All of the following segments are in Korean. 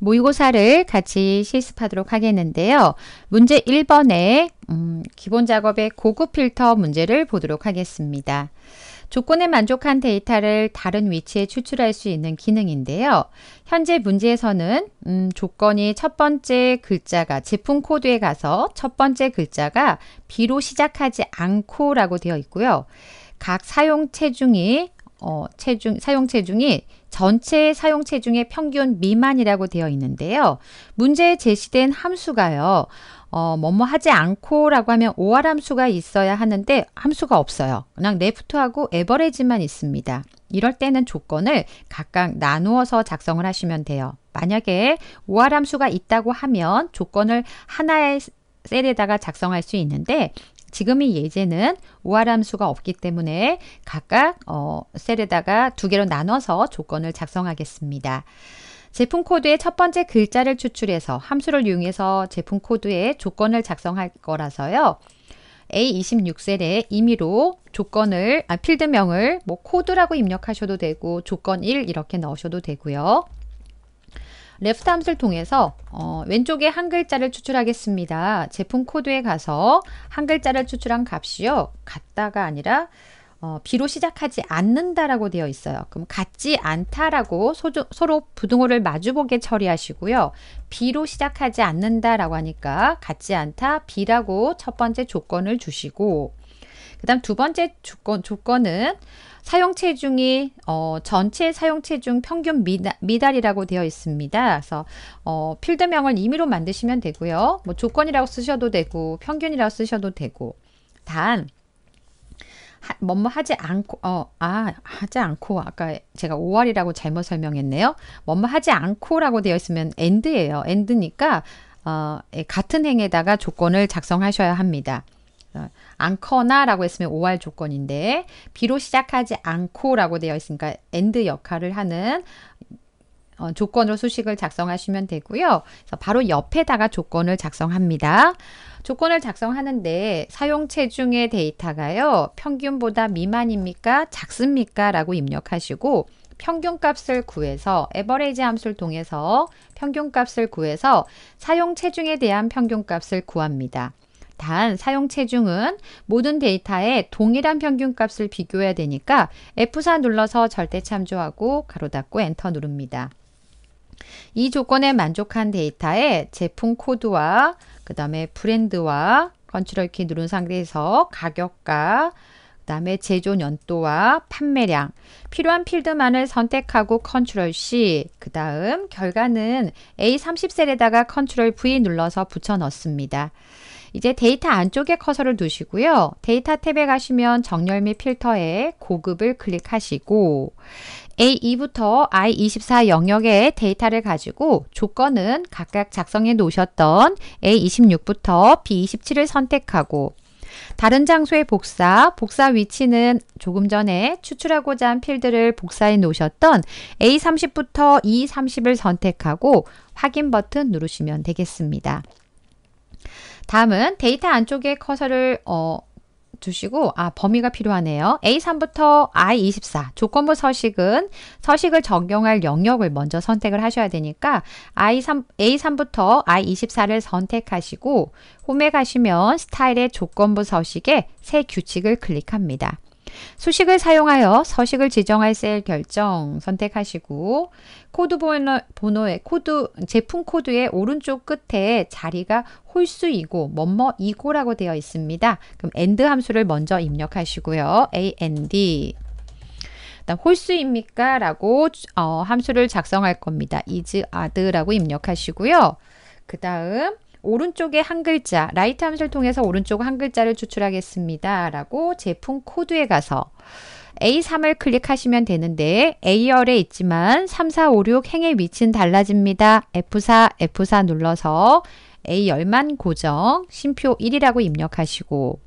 모의고사를 같이 실습하도록 하겠는데요. 문제 1번의 음, 기본 작업의 고급 필터 문제를 보도록 하겠습니다. 조건에 만족한 데이터를 다른 위치에 추출할 수 있는 기능인데요. 현재 문제에서는 음, 조건이 첫 번째 글자가 제품 코드에 가서 첫 번째 글자가 B로 시작하지 않고 라고 되어 있고요. 각 사용 체중이 어, 체중, 사용 체중이 전체 사용 체중의 평균 미만이라고 되어 있는데요. 문제에 제시된 함수가요. 어, 뭐뭐 하지 않고라고 하면 OR 함수가 있어야 하는데 함수가 없어요. 그냥 레프트하고 에버레지만 있습니다. 이럴 때는 조건을 각각 나누어서 작성을 하시면 돼요. 만약에 OR 함수가 있다고 하면 조건을 하나의 셀에다가 작성할 수 있는데 지금이 예제는 오하함수가 없기 때문에 각각 어, 셀에다가 두 개로 나눠서 조건을 작성하겠습니다. 제품 코드의 첫 번째 글자를 추출해서 함수를 이용해서 제품 코드의 조건을 작성할 거라서요. A26셀에 임의로 조건을, 아, 필드명을 뭐 코드라고 입력하셔도 되고 조건 1 이렇게 넣으셔도 되고요. 레프트 함수를 통해서 어, 왼쪽에 한 글자를 추출하겠습니다. 제품 코드에 가서 한 글자를 추출한 값이요. 같다가 아니라 어, 비로 시작하지 않는다라고 되어 있어요. 그럼 같지 않다라고 소조, 서로 부등호를 마주보게 처리하시고요. 비로 시작하지 않는다라고 하니까 같지 않다, 비라고 첫 번째 조건을 주시고 그 다음 두 번째 조건, 조건은 사용 체중이 어, 전체 사용 체중 평균 미달, 이라고 되어 있습니다. 그래서 어, 필드명을 임의로 만드시면 되고요. 뭐 조건이라고 쓰셔도 되고 평균이라고 쓰셔도 되고 단 하, 뭐뭐 하지 않고 어아 하지 않고 아까 제가 5월이라고 잘못 설명했네요. 뭐뭐 하지 않고라고 되어 있으면 엔드예요엔드니까 어, 예, 같은 행에다가 조건을 작성하셔야 합니다. 않거나라고 어, 했으면 오할 조건인데 비로 시작하지 않고라고 되어 있으니까 엔드 역할을 하는 어, 조건으로 수식을 작성하시면 되고요. 바로 옆에다가 조건을 작성합니다. 조건을 작성하는데 사용체 중의 데이터가요. 평균보다 미만입니까? 작습니까? 라고 입력하시고 평균값을 구해서 에버레이지 함수를 통해서 평균값을 구해서 사용 체중에 대한 평균값을 구합니다. 단 사용 체중은 모든 데이터에 동일한 평균값을 비교해야 되니까 F4 눌러서 절대 참조하고 가로 닫고 엔터 누릅니다. 이 조건에 만족한 데이터에 제품 코드와 그 다음에 브랜드와 컨트롤 키 누른 상태에서 가격과 그 다음에 제조 연도와 판매량 필요한 필드만을 선택하고 컨트롤 C 그 다음 결과는 A30셀에다가 컨트롤 V 눌러서 붙여 넣습니다. 이제 데이터 안쪽에 커서를 두시고요. 데이터 탭에 가시면 정렬 및 필터에 고급을 클릭하시고 A2부터 I24 영역의 데이터를 가지고 조건은 각각 작성해 놓으셨던 A26부터 B27을 선택하고 다른 장소의 복사, 복사 위치는 조금 전에 추출하고자 한 필드를 복사해 놓으셨던 A30부터 E30을 선택하고 확인 버튼 누르시면 되겠습니다. 다음은 데이터 안쪽에 커서를 어, 두시고 아 범위가 필요하네요. A3부터 I24 조건부 서식은 서식을 적용할 영역을 먼저 선택을 하셔야 되니까 I3, A3부터 I24를 선택하시고 홈에 가시면 스타일의 조건부 서식에 새 규칙을 클릭합니다. 수식을 사용하여 서식을 지정할 셀 결정 선택하시고 코드 번호의 코드 제품 코드의 오른쪽 끝에 자리가 홀수이고 뭐뭐 이고라고 되어 있습니다. 그럼 and 함수를 먼저 입력하시고요. and 홀수입니까? 라고 어, 함수를 작성할 겁니다. is, ad라고 입력하시고요. 그 다음 오른쪽에 한 글자, 라이트 함수를 통해서 오른쪽 한 글자를 추출하겠습니다. 라고 제품 코드에 가서 A3을 클릭하시면 되는데 A열에 있지만 3, 4, 5, 6 행의 위치는 달라집니다. F4, F4 눌러서 A열만 고정, 심표 1이라고 입력하시고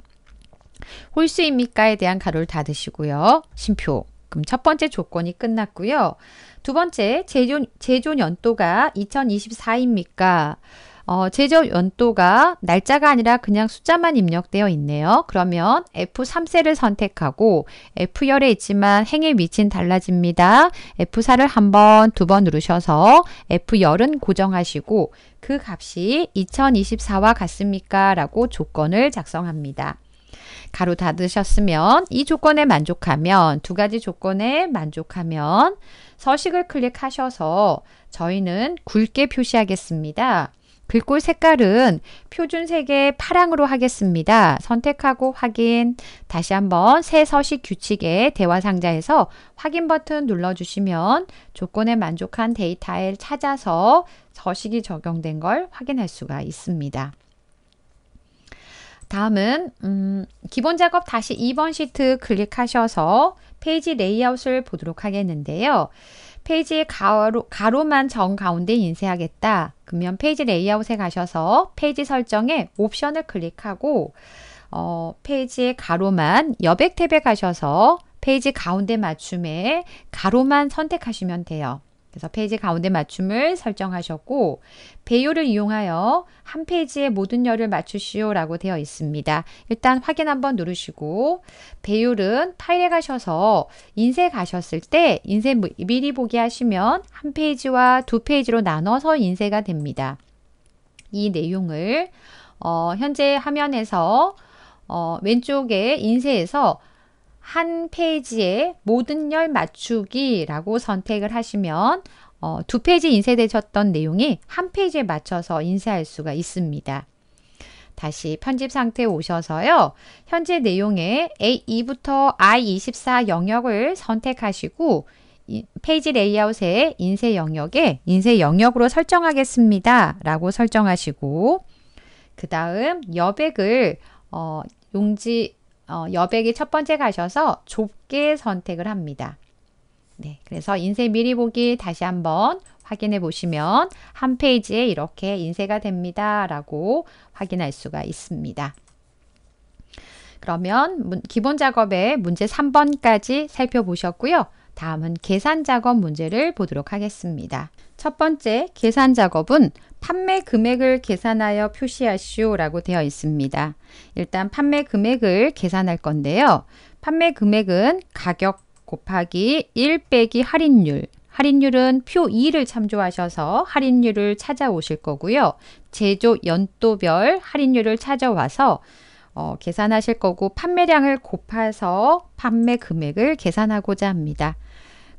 홀수입니까에 대한 가로를 닫으시고요. 심표. 그럼 첫 번째 조건이 끝났고요. 두 번째, 제조 제존 연도가 2024입니까? 어, 제조 연도가 날짜가 아니라 그냥 숫자만 입력되어 있네요. 그러면 f 3세를 선택하고 f 열에 있지만 행의 위치는 달라집니다. F4를 한 번, 두 번 누르셔서 f 열은 고정하시고 그 값이 2024와 같습니까? 라고 조건을 작성합니다. 가로 닫으셨으면 이 조건에 만족하면 두 가지 조건에 만족하면 서식을 클릭하셔서 저희는 굵게 표시하겠습니다. 글꼴 색깔은 표준 색의 파랑으로 하겠습니다. 선택하고 확인. 다시 한번 새 서식 규칙의 대화 상자에서 확인 버튼 눌러주시면 조건에 만족한 데이터를 찾아서 서식이 적용된 걸 확인할 수가 있습니다. 다음은 음, 기본 작업 다시 2번 시트 클릭하셔서 페이지 레이아웃을 보도록 하겠는데요. 페이지의 가로, 가로만 정 가운데 인쇄하겠다. 그러면 페이지 레이아웃에 가셔서 페이지 설정에 옵션을 클릭하고 어, 페이지의 가로만 여백 탭에 가셔서 페이지 가운데 맞춤에 가로만 선택하시면 돼요. 그래서 페이지 가운데 맞춤을 설정하셨고 배율을 이용하여 한페이지에 모든 열을 맞추시오 라고 되어 있습니다. 일단 확인 한번 누르시고 배열은 파일에 가셔서 인쇄 가셨을 때 인쇄 미리 보기 하시면 한 페이지와 두 페이지로 나눠서 인쇄가 됩니다. 이 내용을 어, 현재 화면에서 어, 왼쪽에 인쇄해서 한 페이지에 모든 열 맞추기라고 선택을 하시면 어, 두 페이지 인쇄되셨던 내용이 한 페이지에 맞춰서 인쇄할 수가 있습니다. 다시 편집 상태에 오셔서요. 현재 내용에 A2부터 I24 영역을 선택하시고 페이지 레이아웃의 인쇄 영역에 인쇄 영역으로 설정하겠습니다. 라고 설정하시고 그 다음 여백을 어, 용지 어, 여백이 첫 번째 가셔서 좁게 선택을 합니다. 네, 그래서 인쇄 미리 보기 다시 한번 확인해 보시면 한 페이지에 이렇게 인쇄가 됩니다. 라고 확인할 수가 있습니다. 그러면 기본 작업의 문제 3번까지 살펴보셨고요. 다음은 계산 작업 문제를 보도록 하겠습니다. 첫 번째 계산 작업은 판매 금액을 계산하여 표시하시오 라고 되어 있습니다. 일단 판매 금액을 계산할 건데요. 판매 금액은 가격 곱하기 1 빼기 할인율 할인율은 표 2를 참조하셔서 할인율을 찾아오실 거고요. 제조 연도별 할인율을 찾아와서 어, 계산하실 거고 판매량을 곱해서 판매 금액을 계산하고자 합니다.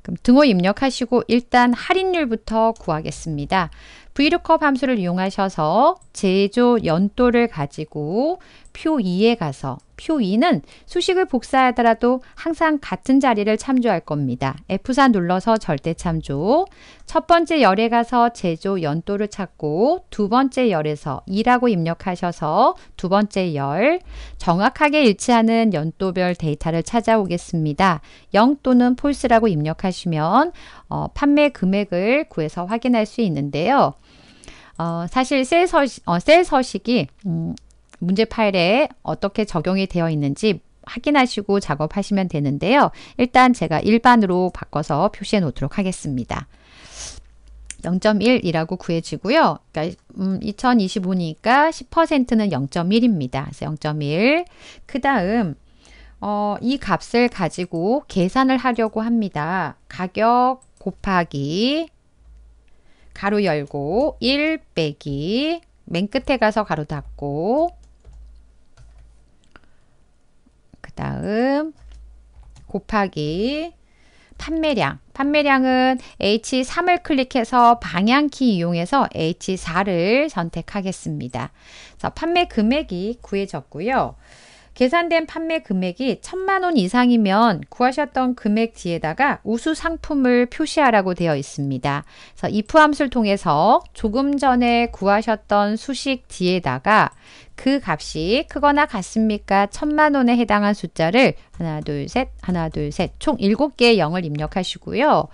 그럼 등호 입력하시고 일단 할인율부터 구하겠습니다. v l o o 함수를 이용하셔서 제조 연도를 가지고 표 2에 가서 표 2는 수식을 복사하더라도 항상 같은 자리를 참조할 겁니다. F4 눌러서 절대 참조. 첫 번째 열에 가서 제조 연도를 찾고 두 번째 열에서 2라고 입력하셔서 두 번째 열 정확하게 일치하는 연도별 데이터를 찾아오겠습니다. 0 또는 폴스라고 입력하시면 어, 판매 금액을 구해서 확인할 수 있는데요. 어, 사실 셀, 서식, 어, 셀 서식이 음, 문제 파일에 어떻게 적용이 되어 있는지 확인하시고 작업하시면 되는데요. 일단 제가 일반으로 바꿔서 표시해 놓도록 하겠습니다. 0.1이라고 구해지고요. 그러니까 음, 2025니까 10%는 0.1입니다. 그래서 0.1. 그 다음 어, 이 값을 가지고 계산을 하려고 합니다. 가격 곱하기 가로 열고 1 빼기 맨 끝에 가서 가로 닫고 다음 곱하기 판매량. 판매량은 H3을 클릭해서 방향키 이용해서 H4를 선택하겠습니다. 그 판매 금액이 구해졌고요. 계산된 판매 금액이 천만 원 이상이면 구하셨던 금액 뒤에다가 우수 상품을 표시하라고 되어 있습니다. 그래서 if 함수를 통해서 조금 전에 구하셨던 수식 뒤에다가 그 값이 크거나 같습니까? 천만 원에 해당한 숫자를 하나, 둘, 셋, 하나, 둘, 셋. 총 일곱 개의 0을 입력하시고요.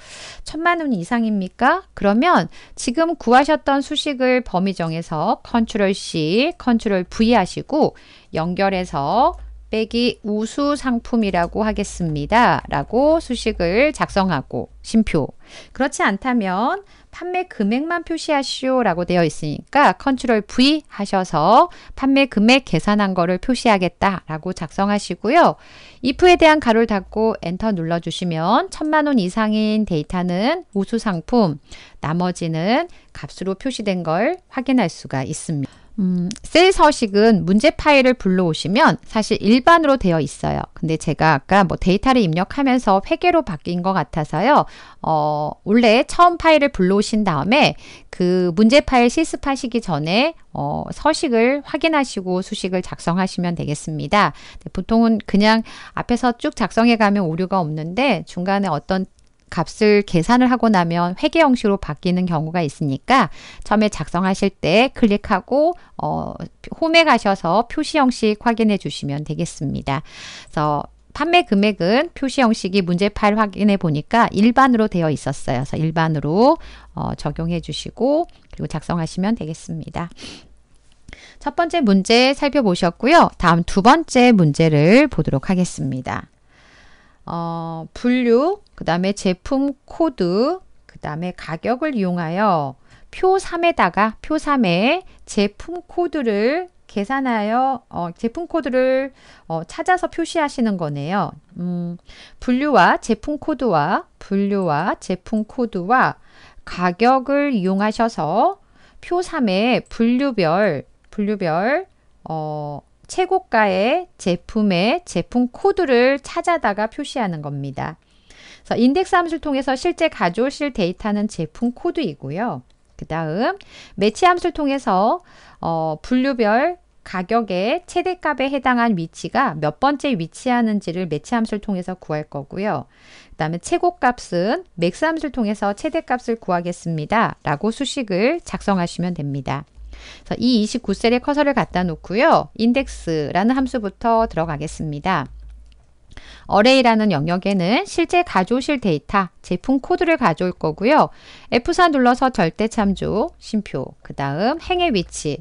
천만 원 이상입니까? 그러면 지금 구하셨던 수식을 범위 정해서 컨트롤 C, 컨트롤 V 하시고 연결해서 빼기 우수 상품이라고 하겠습니다. 라고 수식을 작성하고 심표. 그렇지 않다면 판매 금액만 표시하시오 라고 되어 있으니까 컨트롤 V 하셔서 판매 금액 계산한 거를 표시하겠다 라고 작성하시고요. if에 대한 가로를 닫고 엔터 눌러주시면 천만 원 이상인 데이터는 우수 상품, 나머지는 값으로 표시된 걸 확인할 수가 있습니다. 음, 셀 서식은 문제 파일을 불러오시면 사실 일반으로 되어 있어요. 근데 제가 아까 뭐 데이터를 입력하면서 회계로 바뀐 것 같아서요. 어, 원래 처음 파일을 불러오신 다음에 그 문제 파일 실습하시기 전에 어, 서식을 확인하시고 수식을 작성하시면 되겠습니다. 네, 보통은 그냥 앞에서 쭉 작성해 가면 오류가 없는데 중간에 어떤 값을 계산을 하고 나면 회계 형식으로 바뀌는 경우가 있으니까 처음에 작성하실 때 클릭하고 어, 홈에 가셔서 표시 형식 확인해 주시면 되겠습니다. 그래서 판매 금액은 표시 형식이 문제 파일 확인해 보니까 일반으로 되어 있었어요. 그래서 일반으로 어, 적용해 주시고 그리고 작성하시면 되겠습니다. 첫 번째 문제 살펴보셨고요. 다음 두 번째 문제를 보도록 하겠습니다. 어, 분류 그 다음에 제품 코드, 그 다음에 가격을 이용하여 표 3에다가 표 3에 제품 코드를 계산하여 어, 제품 코드를 어, 찾아서 표시하시는 거네요. 음, 분류와 제품 코드와 분류와 제품 코드와 가격을 이용하셔서 표 3에 분류별 분류별 어, 최고가의 제품의 제품 코드를 찾아다가 표시하는 겁니다. 그래서 인덱스 함수를 통해서 실제 가져오실 데이터는 제품 코드이고요. 그 다음 매치 함수를 통해서 어, 분류별 가격의 최대값에 해당한 위치가 몇 번째 위치하는지를 매치 함수를 통해서 구할 거고요. 그 다음에 최고값은 맥스 함수를 통해서 최대값을 구하겠습니다. 라고 수식을 작성하시면 됩니다. 그래서 이 29셀에 커서를 갖다 놓고요. 인덱스라는 함수부터 들어가겠습니다. 어레이라는 영역에는 실제 가져오실 데이터, 제품 코드를 가져올 거고요. F4 눌러서 절대 참조, 심표, 그 다음 행의 위치,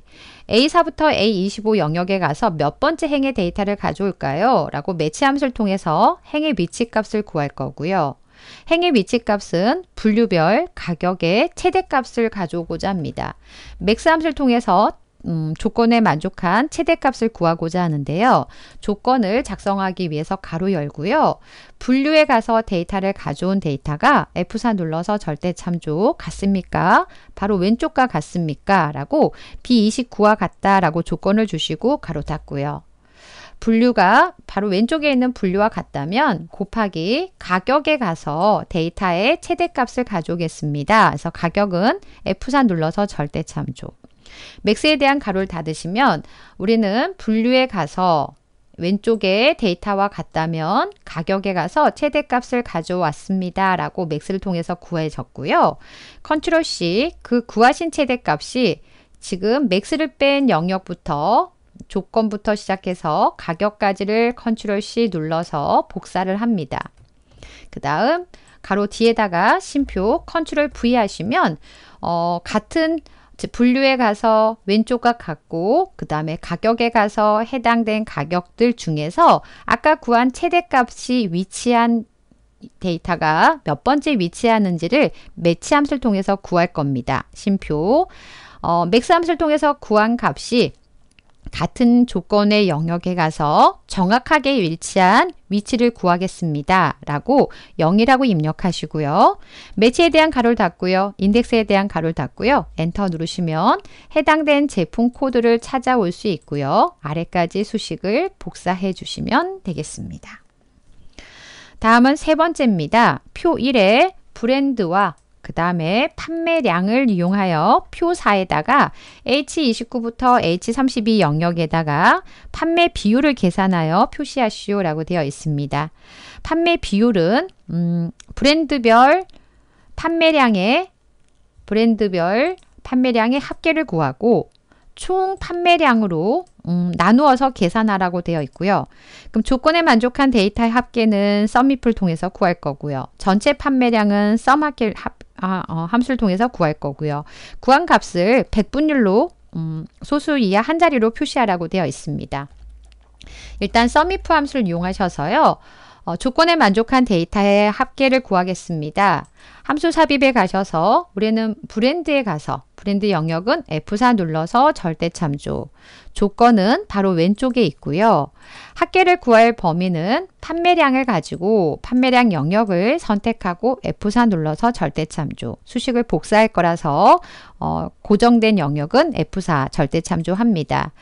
A4부터 A25 영역에 가서 몇 번째 행의 데이터를 가져올까요? 라고 매치 함수를 통해서 행의 위치 값을 구할 거고요. 행의 위치값은 분류별 가격의 최대값을 가져오고자 합니다. 맥스 함수를 통해서 음, 조건에 만족한 최대값을 구하고자 하는데요. 조건을 작성하기 위해서 가로 열고요. 분류에 가서 데이터를 가져온 데이터가 F4 눌러서 절대 참조 같습니까? 바로 왼쪽과 같습니까? 라고 B29와 같다라고 조건을 주시고 가로 닫고요. 분류가 바로 왼쪽에 있는 분류와 같다면 곱하기 가격에 가서 데이터의 최대값을 가져오겠습니다. 그래서 가격은 F4 눌러서 절대 참조 맥스에 대한 가로를 닫으시면 우리는 분류에 가서 왼쪽에 데이터와 같다면 가격에 가서 최대값을 가져왔습니다. 라고 맥스를 통해서 구해졌고요. 컨트롤 C 그 구하신 최대값이 지금 맥스를 뺀 영역부터 조건부터 시작해서 가격까지를 컨트롤 C 눌러서 복사를 합니다. 그 다음 가로 뒤에다가 심표 컨트롤 V 하시면 어, 같은 분류에 가서 왼쪽과 같고 그 다음에 가격에 가서 해당된 가격들 중에서 아까 구한 최대값이 위치한 데이터가 몇 번째 위치하는지를 매치 함수를 통해서 구할 겁니다. 심표 어, 맥스 함수를 통해서 구한 값이 같은 조건의 영역에 가서 정확하게 일치한 위치를 구하겠습니다. 라고 0이라고 입력하시고요. 매치에 대한 가로를 닫고요. 인덱스에 대한 가로를 닫고요. 엔터 누르시면 해당된 제품 코드를 찾아올 수 있고요. 아래까지 수식을 복사해 주시면 되겠습니다. 다음은 세 번째입니다. 표 1에 브랜드와 그 다음에 판매량을 이용하여 표사에다가 H29부터 H32 영역에다가 판매 비율을 계산하여 표시하시오 라고 되어 있습니다. 판매 비율은 음, 브랜드별 판매량의 브랜드별 판매량의 합계를 구하고 총 판매량으로 음, 나누어서 계산하라고 되어 있고요. 그럼 조건에 만족한 데이터의 합계는 썸미풀 통해서 구할 거고요. 전체 판매량은 썸 합계, 합, 계 아, 어, 함수를 통해서 구할 거고요. 구한 값을 백분율로 음, 소수 이하 한 자리로 표시하라고 되어 있습니다. 일단 썸이프 함수를 이용하셔서요. 어, 조건에 만족한 데이터의 합계를 구하겠습니다. 함수 삽입에 가셔서 우리는 브랜드에 가서 브랜드 영역은 F4 눌러서 절대 참조 조건은 바로 왼쪽에 있고요. 합계를 구할 범위는 판매량을 가지고 판매량 영역을 선택하고 F4 눌러서 절대 참조 수식을 복사할 거라서 어, 고정된 영역은 F4 절대 참조합니다.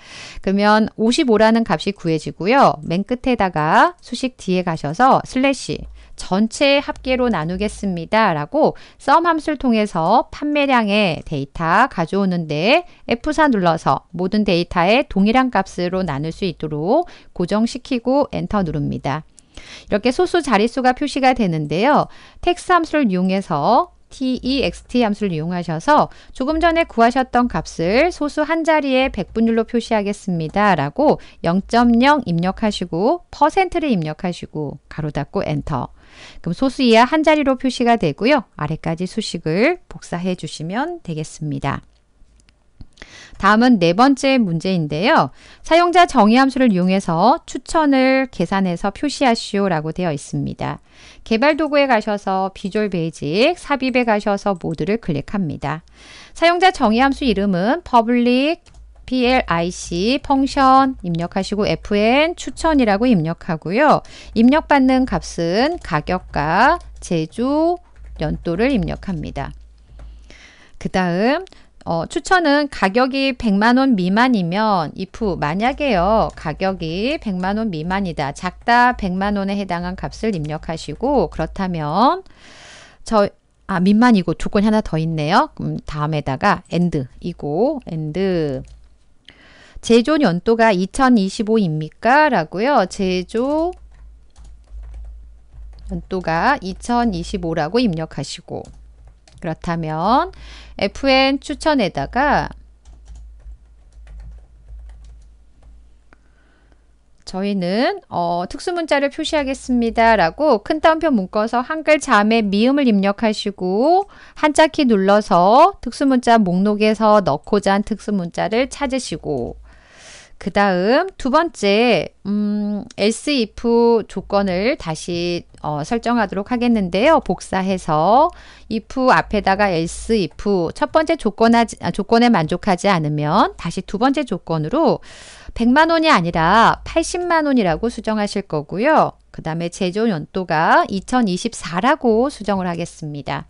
그러면 55라는 값이 구해지고요. 맨 끝에다가 수식 뒤에 가셔서 슬래시 전체 합계로 나누겠습니다. 라고 썸 함수를 통해서 판매량의 데이터 가져오는데 F4 눌러서 모든 데이터의 동일한 값으로 나눌 수 있도록 고정시키고 엔터 누릅니다. 이렇게 소수 자릿수가 표시가 되는데요. 텍스 함수를 이용해서 text e 함수를 이용하셔서 조금 전에 구하셨던 값을 소수 한 자리에 백분율로 표시하겠습니다. 라고 0.0 입력하시고 퍼센트를 입력하시고 가로 닫고 엔터 그럼 소수 이하 한 자리로 표시가 되고요. 아래까지 수식을 복사해 주시면 되겠습니다. 다음은 네 번째 문제인데요. 사용자 정의 함수를 이용해서 추천을 계산해서 표시하시오 라고 되어 있습니다. 개발 도구에 가셔서 비졸 베이직 삽입에 가셔서 모드를 클릭합니다. 사용자 정의 함수 이름은 public PLIC 펑션 입력하시고 FN 추천이라고 입력하고요. 입력받는 값은 가격과 제조 연도를 입력합니다. 그 다음 어, 추천은 가격이 100만원 미만이면 if 만약에요 가격이 100만원 미만이다 작다 100만원에 해당한 값을 입력하시고 그렇다면 저 아, 미만이고 조건이 하나 더 있네요. 그럼 다음에다가 and이고 and 제조 연도가 2025입니까? 라고요. 제조 연도가 2025라고 입력하시고 그렇다면 FN 추천에다가 저희는 어, 특수문자를 표시하겠습니다. 라고 큰 따옴표 묶어서 한글 자매 미음을 입력하시고 한자키 눌러서 특수문자 목록에서 넣고자 한 특수문자를 찾으시고 그 다음 두 번째 음, else if 조건을 다시 어, 설정하도록 하겠는데요. 복사해서 if 앞에다가 else if 첫 번째 조건하지, 아, 조건에 만족하지 않으면 다시 두 번째 조건으로 100만 원이 아니라 80만 원이라고 수정하실 거고요. 그 다음에 제조 연도가 2024라고 수정을 하겠습니다.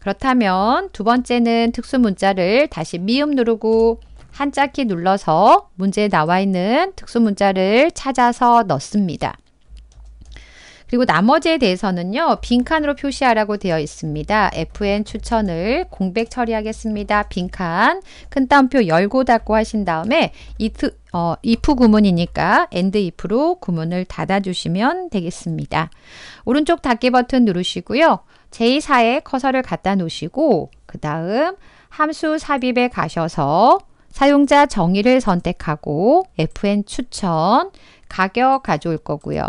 그렇다면 두 번째는 특수 문자를 다시 미음 누르고 한자키 눌러서 문제에 나와 있는 특수문자를 찾아서 넣습니다. 그리고 나머지에 대해서는요. 빈칸으로 표시하라고 되어 있습니다. FN 추천을 공백 처리하겠습니다. 빈칸 큰따옴표 열고 닫고 하신 다음에 이트, 어, if 구문이니까 and if로 구문을 닫아주시면 되겠습니다. 오른쪽 닫기 버튼 누르시고요. 제2사에 커서를 갖다 놓으시고 그 다음 함수 삽입에 가셔서 사용자 정의를 선택하고 FN 추천, 가격 가져올 거고요.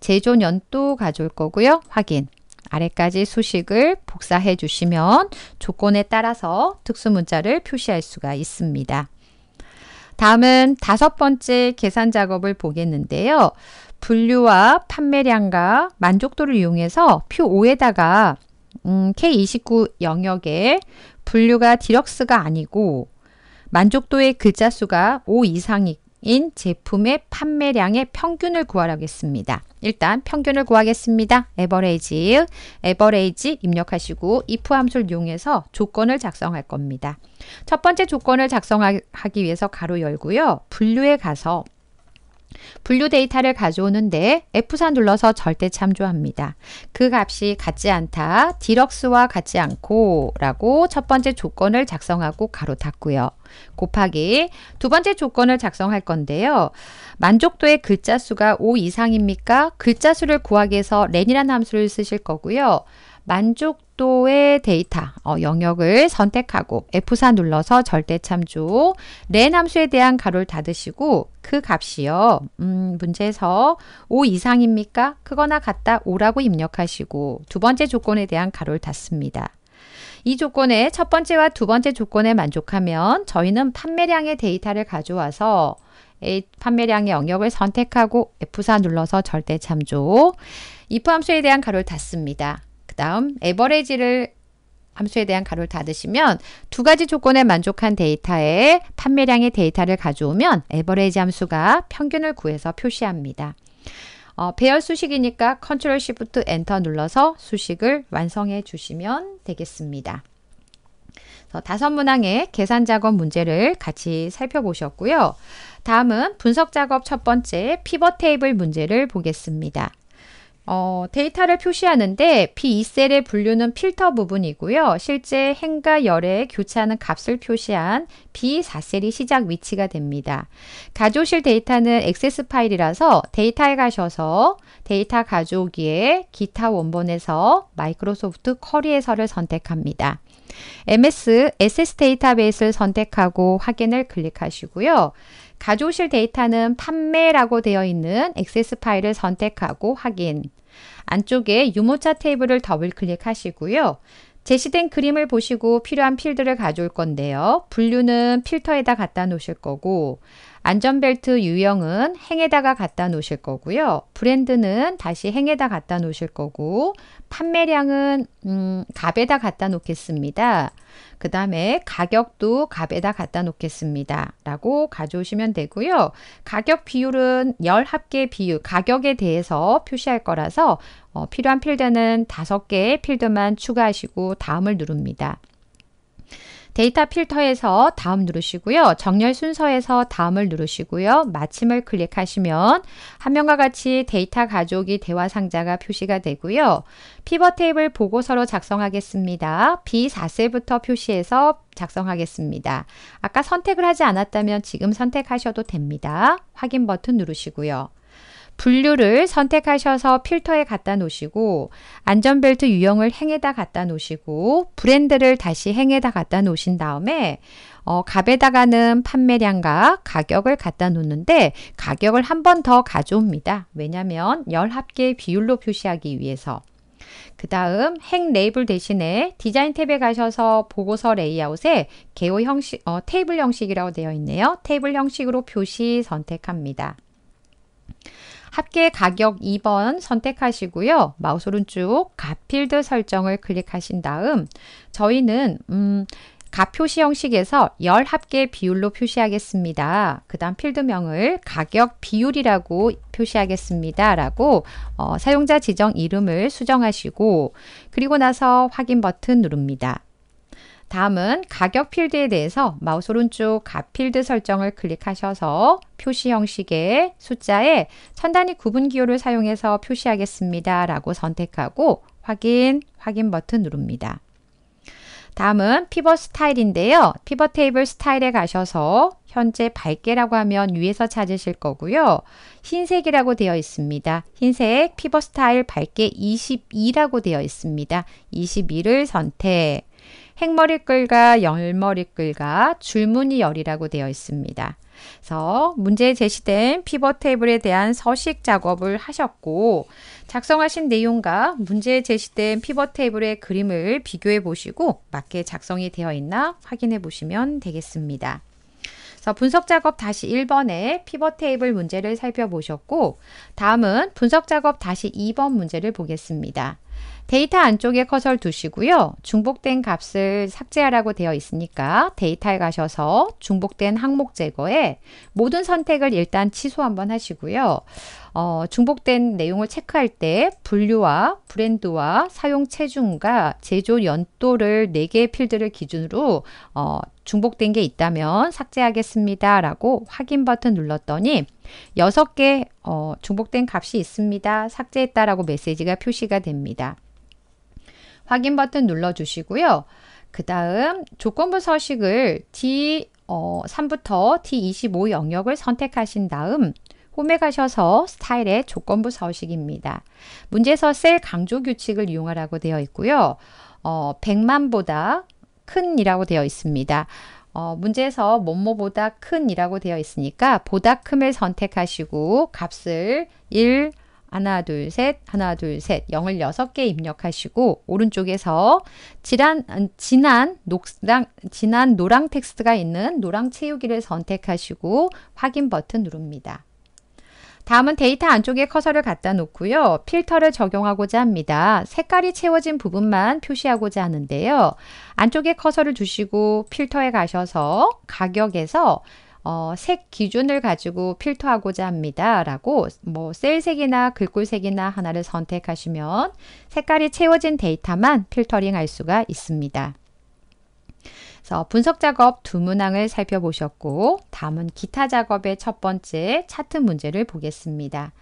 제조 년도 가져올 거고요. 확인. 아래까지 수식을 복사해 주시면 조건에 따라서 특수 문자를 표시할 수가 있습니다. 다음은 다섯 번째 계산 작업을 보겠는데요. 분류와 판매량과 만족도를 이용해서 표 5에다가 음, K29 영역에 분류가 디럭스가 아니고 만족도의 글자 수가 5 이상인 제품의 판매량의 평균을 구하라겠습니다. 일단 평균을 구하겠습니다. 에버레이지, 에버레이지 입력하시고 if 함수를 이용해서 조건을 작성할 겁니다. 첫 번째 조건을 작성하기 위해서 가로 열고요. 분류에 가서 분류 데이터를 가져오는데 F4 눌러서 절대 참조합니다. 그 값이 같지 않다, 디럭스와 같지 않고 라고 첫 번째 조건을 작성하고 가로 닫고요. 곱하기 두 번째 조건을 작성할 건데요. 만족도의 글자 수가 5 이상입니까? 글자 수를 구하기 위해서 렌이라는 함수를 쓰실 거고요. 만족 별도의 데이터 어, 영역을 선택하고 F4 눌러서 절대 참조 l 함수에 대한 가로를 닫으시고 그 값이요. 음, 문제에서 5 이상입니까? 크거나 같다 5라고 입력하시고 두 번째 조건에 대한 가로를 닫습니다. 이 조건에 첫 번째와 두 번째 조건에 만족하면 저희는 판매량의 데이터를 가져와서 판매량의 영역을 선택하고 F4 눌러서 절대 참조 if 함수에 대한 가로를 닫습니다. 그 다음 에버레지를 함수에 대한 가로를 닫으시면 두 가지 조건에 만족한 데이터에 판매량의 데이터를 가져오면 에버레지 함수가 평균을 구해서 표시합니다. 어, 배열 수식이니까 컨트롤 시프트 엔터 눌러서 수식을 완성해 주시면 되겠습니다. 다섯 문항의 계산 작업 문제를 같이 살펴보셨고요. 다음은 분석 작업 첫 번째 피벗 테이블 문제를 보겠습니다. 어, 데이터를 표시하는데 B2셀의 분류는 필터 부분이고요. 실제 행과 열에 교차하는 값을 표시한 B4셀이 시작 위치가 됩니다. 가져오실 데이터는 액세스 파일이라서 데이터에 가셔서 데이터 가져오기에 기타 원본에서 마이크로소프트 커리 에서를 선택합니다. MS, SS 데이터베이스를 선택하고 확인을 클릭하시고요. 가져오실 데이터는 판매라고 되어 있는 액세스 파일을 선택하고 확인. 안쪽에 유모차 테이블을 더블 클릭하시고요. 제시된 그림을 보시고 필요한 필드를 가져올 건데요. 분류는 필터에다 갖다 놓으실 거고 안전벨트 유형은 행에다가 갖다 놓으실 거고요. 브랜드는 다시 행에다 갖다 놓으실 거고 판매량은 음, 갑에다 갖다 놓겠습니다. 그 다음에 가격도 갑에다 갖다 놓겠습니다. 라고 가져오시면 되고요. 가격 비율은 열 합계 비율, 가격에 대해서 표시할 거라서 어, 필요한 필드는 5 개의 필드만 추가하시고 다음을 누릅니다. 데이터 필터에서 다음 누르시고요. 정렬 순서에서 다음을 누르시고요. 마침을 클릭하시면 한명과 같이 데이터 가족이 대화 상자가 표시가 되고요. 피벗 테이블 보고서로 작성하겠습니다. B4셀부터 표시해서 작성하겠습니다. 아까 선택을 하지 않았다면 지금 선택하셔도 됩니다. 확인 버튼 누르시고요. 분류를 선택하셔서 필터에 갖다 놓으시고 안전벨트 유형을 행에다 갖다 놓으시고 브랜드를 다시 행에다 갖다 놓으신 다음에 어, 갑에다가는 판매량과 가격을 갖다 놓는데 가격을 한 번 더 가져옵니다. 왜냐하면 열 합계 비율로 표시하기 위해서 그 다음 행 레이블 대신에 디자인 탭에 가셔서 보고서 레이아웃에 개호 형식, 어, 테이블 형식이라고 되어 있네요. 테이블 형식으로 표시 선택합니다. 합계 가격 2번 선택하시고요. 마우스 오른쪽 가필드 설정을 클릭하신 다음 저희는 음, 가표시 형식에서 열 합계 비율로 표시하겠습니다. 그 다음 필드명을 가격 비율이라고 표시하겠습니다. 라고 어, 사용자 지정 이름을 수정하시고 그리고 나서 확인 버튼 누릅니다. 다음은 가격 필드에 대해서 마우스 오른쪽 가필드 설정을 클릭하셔서 표시 형식의 숫자에 천 단위 구분 기호를 사용해서 표시하겠습니다. 라고 선택하고 확인, 확인 버튼 누릅니다. 다음은 피벗 스타일인데요. 피벗 테이블 스타일에 가셔서 현재 밝게라고 하면 위에서 찾으실 거고요. 흰색이라고 되어 있습니다. 흰색 피벗 스타일 밝게 22라고 되어 있습니다. 22를 선택. 행머리글과 열머리글과 줄무늬 열이라고 되어 있습니다. 그래서 문제에 제시된 피벗 테이블에 대한 서식 작업을 하셨고 작성하신 내용과 문제에 제시된 피벗 테이블의 그림을 비교해 보시고 맞게 작성이 되어 있나 확인해 보시면 되겠습니다. 분석 작업 다시 1번의 피벗 테이블 문제를 살펴보셨고 다음은 분석 작업 다시 2번 문제를 보겠습니다. 데이터 안쪽에 커서를 두시고요. 중복된 값을 삭제하라고 되어 있으니까 데이터에 가셔서 중복된 항목 제거에 모든 선택을 일단 취소 한번 하시고요. 어, 중복된 내용을 체크할 때 분류와 브랜드와 사용 체중과 제조 연도를 4개의 필드를 기준으로 어, 중복된 게 있다면 삭제하겠습니다. 라고 확인 버튼 눌렀더니 6개 어, 중복된 값이 있습니다. 삭제했다라고 메시지가 표시가 됩니다. 확인 버튼 눌러주시고요. 그 다음 조건부 서식을 D3부터 어, D25 영역을 선택하신 다음 홈에 가셔서 스타일의 조건부 서식입니다. 문제에서 셀 강조 규칙을 이용하라고 되어 있고요. 어, 100만보다 큰이라고 되어 있습니다. 어, 문제에서 뭐뭐보다 큰이라고 되어 있으니까 보다 큼을 선택하시고 값을 1, 하나, 둘, 셋, 하나, 둘, 셋, 0을 6개 입력하시고 오른쪽에서 지난, 지난, 녹랑, 지난 노랑 텍스트가 있는 노랑 채우기를 선택하시고 확인 버튼 누릅니다. 다음은 데이터 안쪽에 커서를 갖다 놓고요. 필터를 적용하고자 합니다. 색깔이 채워진 부분만 표시하고자 하는데요. 안쪽에 커서를 두시고 필터에 가셔서 가격에서 어, 색 기준을 가지고 필터하고자 합니다. 라고 뭐 셀색이나 글꼴색이나 하나를 선택하시면 색깔이 채워진 데이터만 필터링 할 수가 있습니다. 그래서 분석 작업 두 문항을 살펴보셨고 다음은 기타 작업의 첫 번째 차트 문제를 보겠습니다.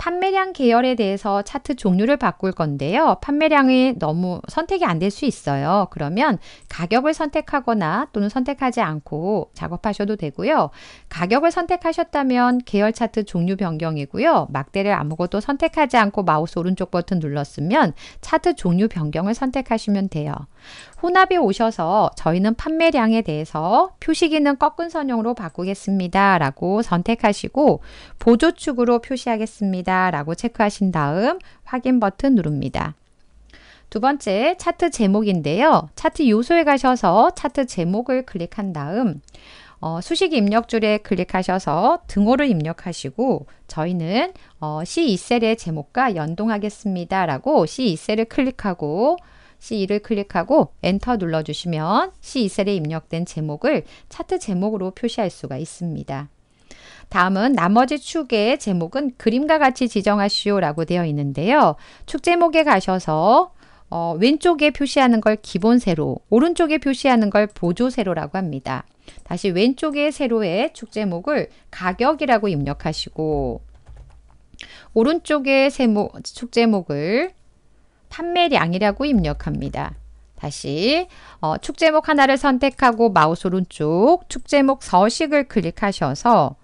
판매량 계열에 대해서 차트 종류를 바꿀 건데요. 판매량이 너무 선택이 안 될 수 있어요. 그러면 가격을 선택하거나 또는 선택하지 않고 작업하셔도 되고요. 가격을 선택하셨다면 계열 차트 종류 변경이고요. 막대를 아무것도 선택하지 않고 마우스 오른쪽 버튼 눌렀으면 차트 종류 변경을 선택하시면 돼요. 혼합이 오셔서 저희는 판매량에 대해서 표시기는 꺾은 선형으로 바꾸겠습니다. 라고 선택하시고 보조축으로 표시하겠습니다. 라고 체크하신 다음 확인 버튼 누릅니다. 두 번째 차트 제목인데요. 차트 요소에 가셔서 차트 제목을 클릭한 다음 어, 수식 입력줄에 클릭하셔서 등호를 입력하시고 저희는 어, C2셀의 제목과 연동하겠습니다. 라고 C2셀을 클릭하고 C2를 클릭하고 엔터 눌러주시면 C2셀에 입력된 제목을 차트 제목으로 표시할 수가 있습니다. 다음은 나머지 축의 제목은 그림과 같이 지정하시오 라고 되어 있는데요. 축 제목에 가셔서 어, 왼쪽에 표시하는 걸 기본 세로, 오른쪽에 표시하는 걸 보조 세로라고 합니다. 다시 왼쪽의 세로에 축 제목을 가격이라고 입력하시고 오른쪽의 세모, 축 제목을 판매량이라고 입력합니다. 다시 어, 축제목 하나를 선택하고 마우스 오른쪽 축제목 서식을 클릭하셔서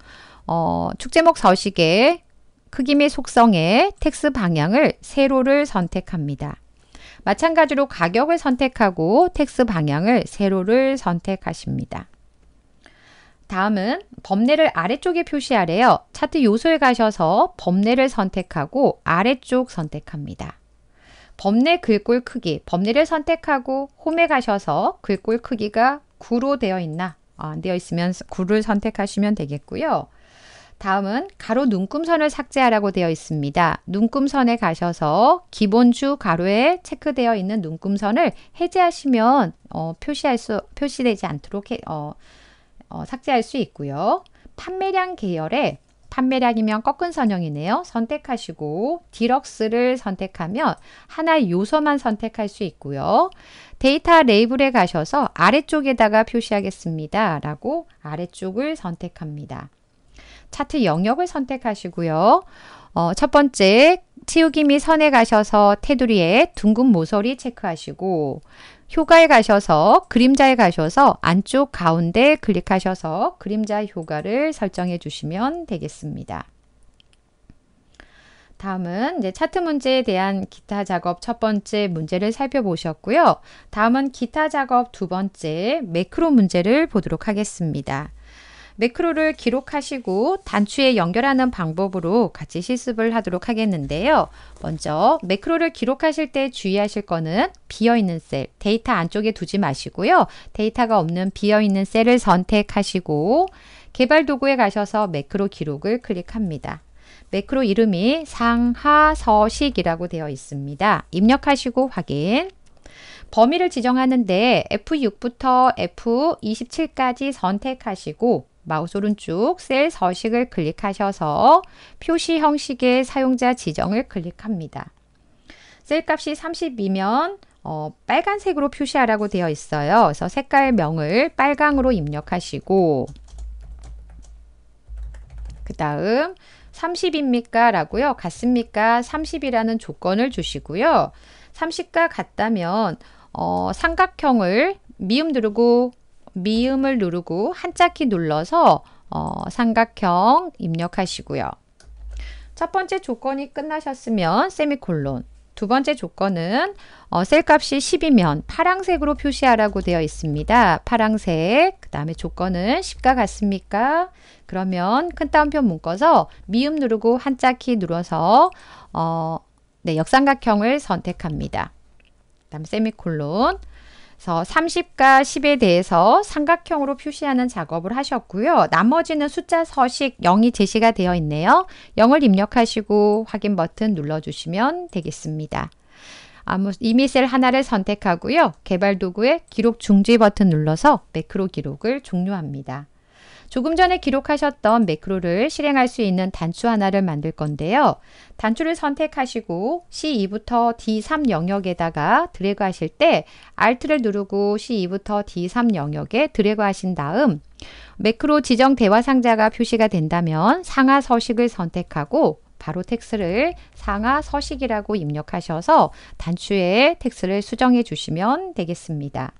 어, 축제목 서식의 크기 및 속성의 텍스 방향을 세로를 선택합니다. 마찬가지로 가격을 선택하고 텍스 방향을 세로를 선택하십니다. 다음은 범례를 아래쪽에 표시하래요. 차트 요소에 가셔서 범례를 선택하고 아래쪽 선택합니다. 범례 글꼴 크기, 범례를 선택하고 홈에 가셔서 글꼴 크기가 9로 되어 있나? 아, 안 되어 있으면 9를 선택하시면 되겠고요. 다음은 가로 눈금선을 삭제하라고 되어 있습니다. 눈금선에 가셔서 기본주 가로에 체크되어 있는 눈금선을 해제하시면 어, 표시할 수, 표시되지 않도록 해, 어, 어, 삭제할 수 있고요. 판매량 계열에 판매량이면 꺾은 선형이네요. 선택하시고 디럭스를 선택하면 하나의 요소만 선택할 수 있고요. 데이터 레이블에 가셔서 아래쪽에다가 표시하겠습니다. 라고 아래쪽을 선택합니다. 차트 영역을 선택하시고요. 어, 첫 번째, 치우기 및 선에 가셔서 테두리에 둥근 모서리 체크하시고 효과에 가셔서 그림자에 가셔서 안쪽 가운데 클릭하셔서 그림자 효과를 설정해 주시면 되겠습니다. 다음은 이제 차트 문제에 대한 기타 작업 첫 번째 문제를 살펴보셨고요. 다음은 기타 작업 두 번째 매크로 문제를 보도록 하겠습니다. 매크로를 기록하시고 단추에 연결하는 방법으로 같이 실습을 하도록 하겠는데요. 먼저 매크로를 기록하실 때 주의하실 거는 비어있는 셀, 데이터 안쪽에 두지 마시고요. 데이터가 없는 비어있는 셀을 선택하시고 개발 도구에 가셔서 매크로 기록을 클릭합니다. 매크로 이름이 상하서식이라고 되어 있습니다. 입력하시고 확인. 범위를 지정하는데 F6부터 F27까지 선택하시고 마우스 오른쪽 셀 서식을 클릭하셔서 표시 형식의 사용자 지정을 클릭합니다. 셀 값이 30이면 어, 빨간색으로 표시하라고 되어 있어요. 그래서 색깔명을 빨강으로 입력하시고 그 다음 30입니까? 라고요. 같습니까? 30이라는 조건을 주시고요. 30과 같다면 어, 삼각형을 미음 누르고 미음을 누르고 한자키 눌러서 어, 삼각형 입력하시고요. 첫 번째 조건이 끝나셨으면 세미콜론 두 번째 조건은 어, 셀 값이 10이면 파랑색으로 표시하라고 되어 있습니다. 파랑색, 그 다음에 조건은 10과 같습니까? 그러면 큰 따옴표 묶어서 미음 누르고 한자키 눌러서 어, 네, 역삼각형을 선택합니다. 그 다음 세미콜론 그래서 30과 10에 대해서 삼각형으로 표시하는 작업을 하셨고요. 나머지는 숫자 서식 0이 제시가 되어 있네요. 0을 입력하시고 확인 버튼 눌러주시면 되겠습니다. 아, 뭐 이미 셀 하나를 선택하고요. 개발 도구의 기록 중지 버튼 눌러서 매크로 기록을 종료합니다. 조금 전에 기록하셨던 매크로를 실행할 수 있는 단추 하나를 만들 건데요. 단추를 선택하시고 C2부터 D3 영역에다가 드래그 하실 때 Alt를 누르고 C2부터 D3 영역에 드래그 하신 다음 매크로 지정 대화 상자가 표시가 된다면 상하 서식을 선택하고 바로 텍스를 상하 서식이라고 입력하셔서 단추에 텍스를 수정해 주시면 되겠습니다.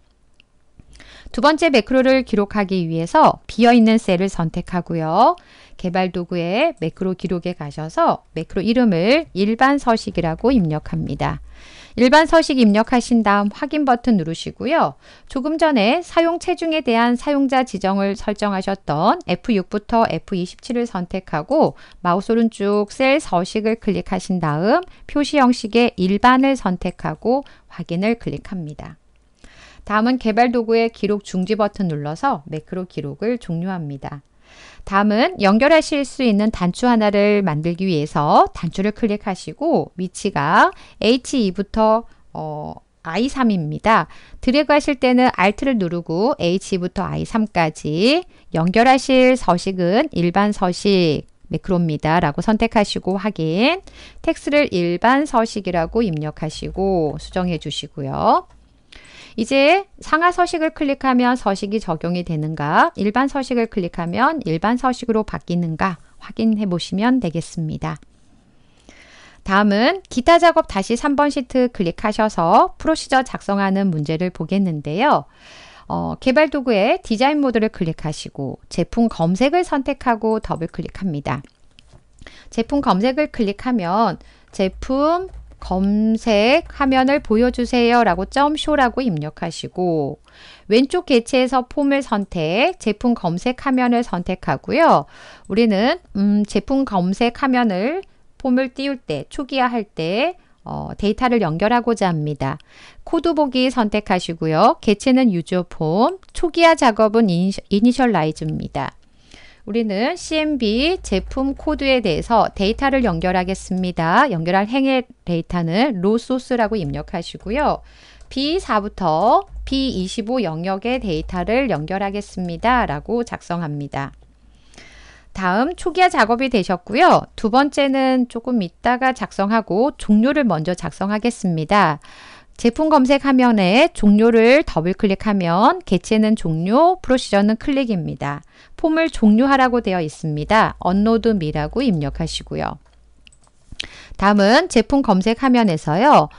두 번째 매크로를 기록하기 위해서 비어있는 셀을 선택하고요. 개발 도구에 매크로 기록에 가셔서 매크로 이름을 일반 서식이라고 입력합니다. 일반 서식 입력하신 다음 확인 버튼 누르시고요. 조금 전에 사용 체중에 대한 사용자 지정을 설정하셨던 F6부터 F27을 선택하고 마우스 오른쪽 셀 서식을 클릭하신 다음 표시 형식의 일반을 선택하고 확인을 클릭합니다. 다음은 개발 도구의 기록 중지 버튼 눌러서 매크로 기록을 종료합니다. 다음은 연결하실 수 있는 단추 하나를 만들기 위해서 단추를 클릭하시고 위치가 H2부터 어, i3입니다. 드래그 하실 때는 Alt를 누르고 H부터 i3까지 연결하실 서식은 일반 서식 매크로입니다. 라고 선택하시고 확인 텍스를 일반 서식이라고 입력하시고 수정해 주시고요. 이제 상하 서식을 클릭하면 서식이 적용이 되는가, 일반 서식을 클릭하면 일반 서식으로 바뀌는가 확인해 보시면 되겠습니다. 다음은 기타 작업 다시 3번 시트 클릭하셔서 프로시저 작성하는 문제를 보겠는데요. 어, 개발 도구의 디자인 모드를 클릭하시고 제품 검색을 선택하고 더블 클릭합니다. 제품 검색을 클릭하면 제품 검색 화면을 보여주세요 라고 점쇼라고 입력하시고 왼쪽 개체에서 폼을 선택, 제품 검색 화면을 선택하고요. 우리는 음, 제품 검색 화면을 폼을 띄울 때, 초기화할 때 어, 데이터를 연결하고자 합니다. 코드 보기 선택하시고요. 개체는 유저 폼, 초기화 작업은 이니셜라이즈입니다. 우리는 CMB 제품 코드에 대해서 데이터를 연결하겠습니다. 연결할 행의 데이터는 로 소스라고 입력하시고요. B4부터 B25 영역의 데이터를 연결하겠습니다. 라고 작성합니다. 다음 초기화 작업이 되셨고요. 두 번째는 조금 이따가 작성하고 종료를 먼저 작성하겠습니다. 제품 검색 화면에 종료를 더블 클릭하면 개체는 종료, 프로시저는 클릭입니다. 폼을 종료하라고 되어 있습니다. 언로드 미라고 입력하시고요. 다음은 제품 검색 화면에서요.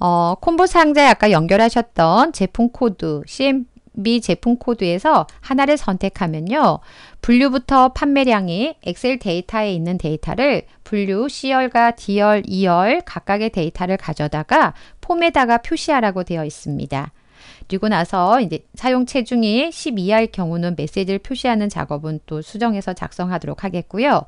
어, 콤보 상자에 아까 연결하셨던 제품 코드, CM, 미 제품 코드에서 하나를 선택하면요. 분류부터 판매량이 엑셀 데이터에 있는 데이터를 분류 C열과 D열, E열 각각의 데이터를 가져다가 폼에다가 표시하라고 되어 있습니다. 그리고 나서 이제 사용 체중이 12할 경우는 메시지를 표시하는 작업은 또 수정해서 작성하도록 하겠고요.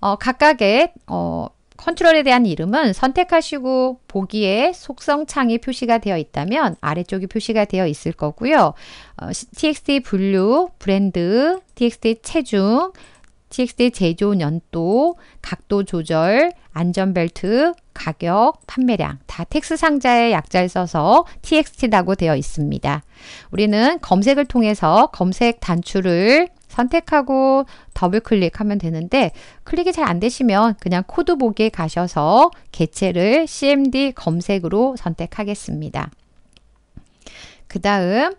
어, 각각의 어, 컨트롤에 대한 이름은 선택하시고 보기에 속성 창이 표시가 되어 있다면 아래쪽이 표시가 되어 있을 거고요. 어, txt 분류, 브랜드, txt 체중, txt 제조 연도, 각도 조절, 안전벨트, 가격, 판매량 다 텍스 상자에 약자를 써서 txt라고 되어 있습니다. 우리는 검색을 통해서 검색 단추를 선택하고 더블 클릭하면 되는데 클릭이 잘 안 되시면 그냥 코드 보기에 가셔서 개체를 CMD 검색으로 선택하겠습니다. 그 다음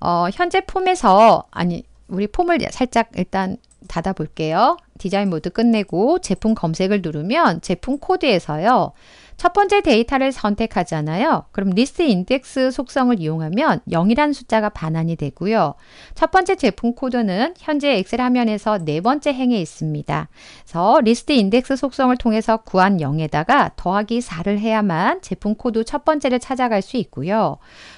어, 현재 폼에서 아니 우리 폼을 살짝 일단 닫아 볼게요. 디자인 모드 끝내고 제품 검색을 누르면 제품 코드에서요. 첫 번째 데이터를 선택하잖아요. 그럼 리스트 인덱스 속성을 이용하면 0이라는 숫자가 반환이 되고요. 첫 번째 제품 코드는 현재 엑셀 화면에서 네 번째 행에 있습니다. 그래서 리스트 인덱스 속성을 통해서 구한 0에다가 더하기 4를 해야만 제품 코드 첫 번째를 찾아갈 수 있고요.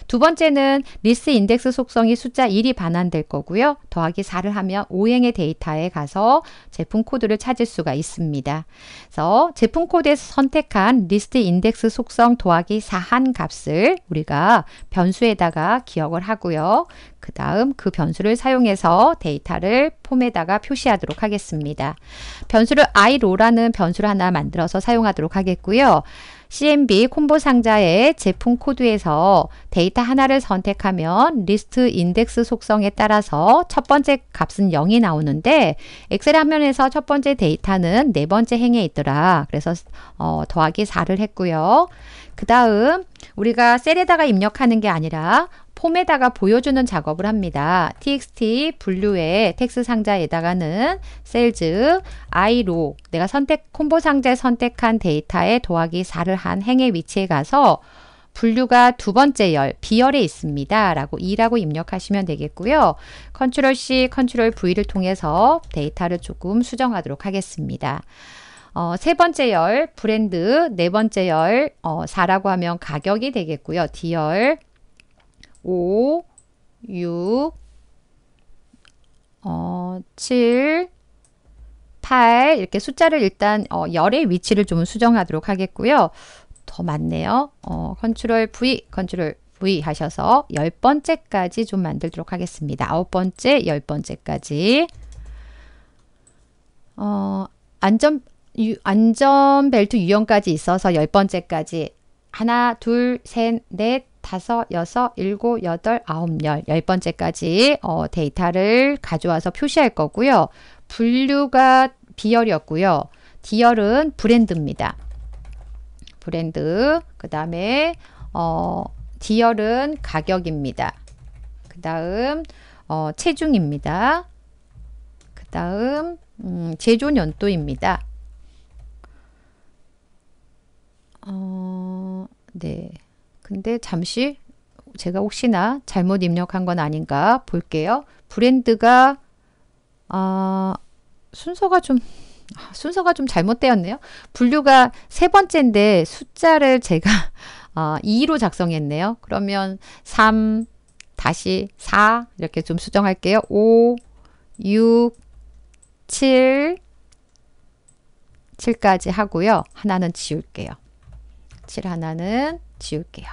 두 번째는 리스트 인덱스 속성이 숫자 1이 반환될 거고요. 더하기 4를 하면 5행의 데이터에 가서 제품 제품 코드를 찾을 수가 있습니다. 그래서 제품 코드에서 선택한 리스트 인덱스 속성 도하기 사한 값을 우리가 변수에다가 기억을 하고요. 그 다음 그 변수를 사용해서 데이터를 폼에다가 표시하도록 하겠습니다. 변수를 i로라는 변수를 하나 만들어서 사용하도록 하겠고요. CMB 콤보 상자의 제품 코드에서 데이터 하나를 선택하면 리스트 인덱스 속성에 따라서 첫 번째 값은 0이 나오는데 엑셀 화면에서 첫 번째 데이터는 네 번째 행에 있더라. 그래서 어, 더하기 4를 했고요. 그 다음 우리가 셀에다가 입력하는 게 아니라 폼에다가 보여주는 작업을 합니다. txt 분류의 텍스 상자에다가는 셀즈 i로 내가 선택 콤보 상자에 선택한 데이터에 더하기 4를 한 행의 위치에 가서 분류가 두 번째 열, B열에 있습니다. 라고 2라고 입력하시면 되겠고요. 컨트롤 C, 컨트롤 V를 통해서 데이터를 조금 수정하도록 하겠습니다. 어, 세 번째 열, 브랜드, 네 번째 열, 어, 4라고 하면 가격이 되겠고요. D열, 5, 6, 어, 7, 8 이렇게 숫자를 일단 어, 열의 위치를 좀 수정하도록 하겠고요. 더 많네요. 어, 컨트롤 V, 컨트롤 V 하셔서 열 번째까지 좀 만들도록 하겠습니다. 아홉 번째, 열 번째까지. 어, 안전, 유, 안전벨트 유형까지 있어서 열 번째까지 하나, 둘, 셋, 넷, 다섯, 여섯, 일곱, 여덟, 아홉, 열, 열 번째까지 어, 데이터를 가져와서 표시할 거고요. 분류가 비열이었고요디열은 브랜드입니다. 브랜드, 그 다음에 어, D열은 가격입니다. 그 다음 어, 체중입니다. 그 다음 음, 제조 년도입니다 어, 네. 근데 잠시 제가 혹시나 잘못 입력한 건 아닌가 볼게요. 브랜드가 아, 순서가 좀 아, 순서가 좀 잘못되었네요. 분류가 세 번째인데 숫자를 제가 2로 아, 작성했네요. 그러면 3 다시 4 이렇게 좀 수정할게요. 5 6 7 7까지 하고요. 하나는 지울게요. 7 하나는 지울게요.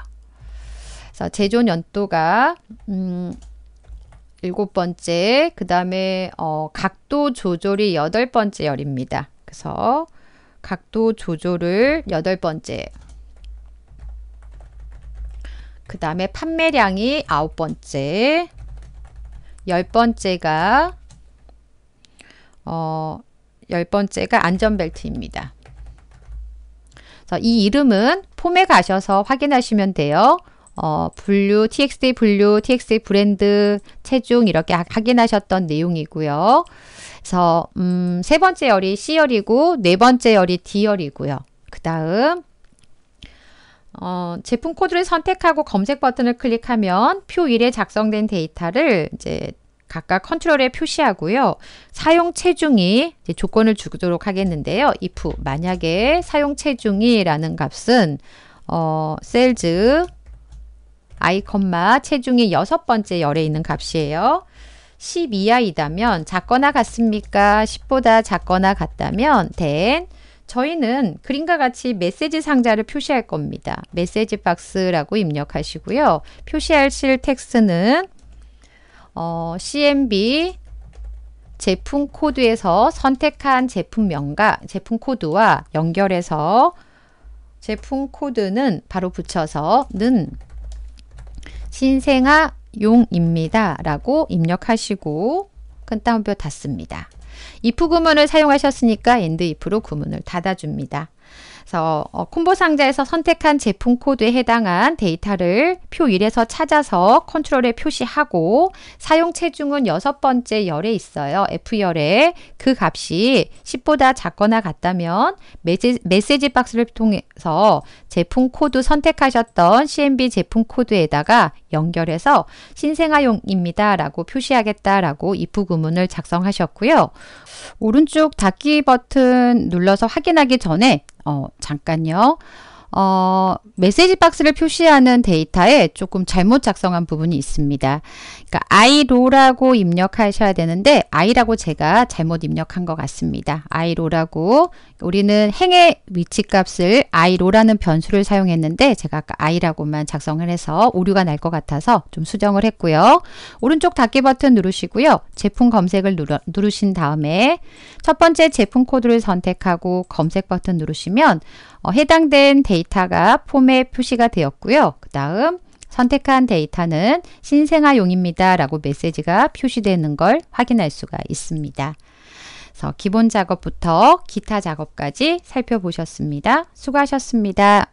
그래서 제존 연도가 음, 일곱 번째, 그 다음에 어, 각도 조절이 여덟 번째 열입니다. 그래서 각도 조절을 여덟 번째. 그 다음에 판매량이 아홉 번째. 열 번째가 어, 열 번째가 안전벨트입니다. 이 이름은 폼에 가셔서 확인하시면 돼요. 어, 분류, TXA 분류, TXA 브랜드, 체중 이렇게 확인하셨던 내용이고요. 그래서 음, 세 번째 열이 C열이고 네 번째 열이 D열이고요. 그 다음 어, 제품 코드를 선택하고 검색 버튼을 클릭하면 표 1에 작성된 데이터를 이제 각각 컨트롤에 표시하고요. 사용 체중이 조건을 주도록 하겠는데요. if 만약에 사용 체중이라는 값은 어, 셀즈 아이컴마 체중이 여섯 번째 열에 있는 값이에요. 10 이하이다면 작거나 같습니까? 10보다 작거나 같다면 된 저희는 그림과 같이 메시지 상자를 표시할 겁니다. 메시지 박스라고 입력하시고요. 표시하실 텍스트는 어, CMB 제품 코드에서 선택한 제품명과 제품 코드와 연결해서 제품 코드는 바로 붙여서 는 신생아 용입니다. 라고 입력하시고 끝 따옴표 닫습니다. if 구문을 사용하셨으니까 end if로 구문을 닫아줍니다. 그래서 어, 콤보 상자에서 선택한 제품 코드에 해당한 데이터를 표 1에서 찾아서 컨트롤에 표시하고 사용 체중은 여섯 번째 열에 있어요. F열에 그 값이 10보다 작거나 같다면 메시, 메시지 박스를 통해서 제품 코드 선택하셨던 CMB 제품 코드에다가 연결해서 신생아용입니다 라고 표시하겠다 라고 입부 구문을 작성하셨고요. 오른쪽 닫기 버튼 눌러서 확인하기 전에 어, 잠깐요. 어, 메시지 박스를 표시하는 데이터에 조금 잘못 작성한 부분이 있습니다. 그러니까 아이로라고 입력하셔야 되는데 아이라고 제가 잘못 입력한 것 같습니다. 아이로라고 우리는 행의 위치값을 아이로라는 변수를 사용했는데 제가 아까 아이라고만 작성을 해서 오류가 날 것 같아서 좀 수정을 했고요. 오른쪽 닫기 버튼 누르시고요. 제품 검색을 누르, 누르신 다음에 첫 번째 제품 코드를 선택하고 검색 버튼 누르시면 어, 해당된 데이터가 폼에 표시가 되었고요. 그 다음 선택한 데이터는 신생아용입니다. 라고 메시지가 표시되는 걸 확인할 수가 있습니다. 그래서 기본 작업부터 기타 작업까지 살펴보셨습니다. 수고하셨습니다.